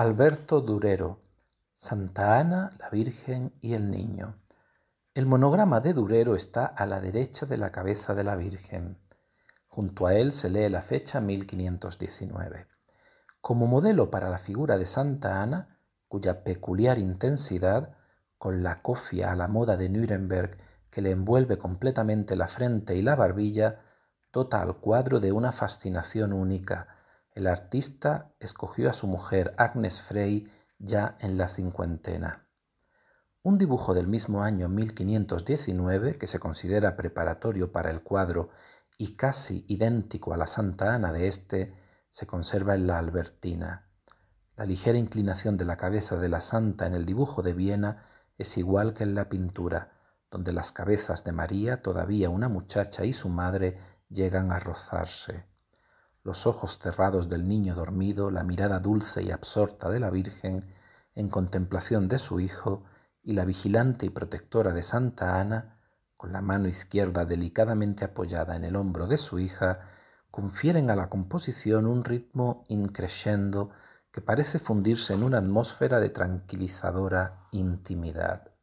Alberto Durero, Santa Ana, la Virgen y el Niño. El monograma de Durero está a la derecha de la cabeza de la Virgen. Junto a él se lee la fecha 1519. Como modelo para la figura de Santa Ana, cuya peculiar intensidad, con la cofia a la moda de Nuremberg que le envuelve completamente la frente y la barbilla, tota al cuadro de una fascinación única, el artista escogió a su mujer Agnes Frey ya en la cincuentena. Un dibujo del mismo año 1519, que se considera preparatorio para el cuadro y casi idéntico a la Santa Ana de este, se conserva en la Albertina. La ligera inclinación de la cabeza de la Santa en el dibujo de Viena es igual que en la pintura, donde las cabezas de María, todavía una muchacha, y su madre llegan a rozarse los ojos cerrados del niño dormido, la mirada dulce y absorta de la Virgen en contemplación de su Hijo y la vigilante y protectora de Santa Ana, con la mano izquierda delicadamente apoyada en el hombro de su hija, confieren a la composición un ritmo increscendo que parece fundirse en una atmósfera de tranquilizadora intimidad.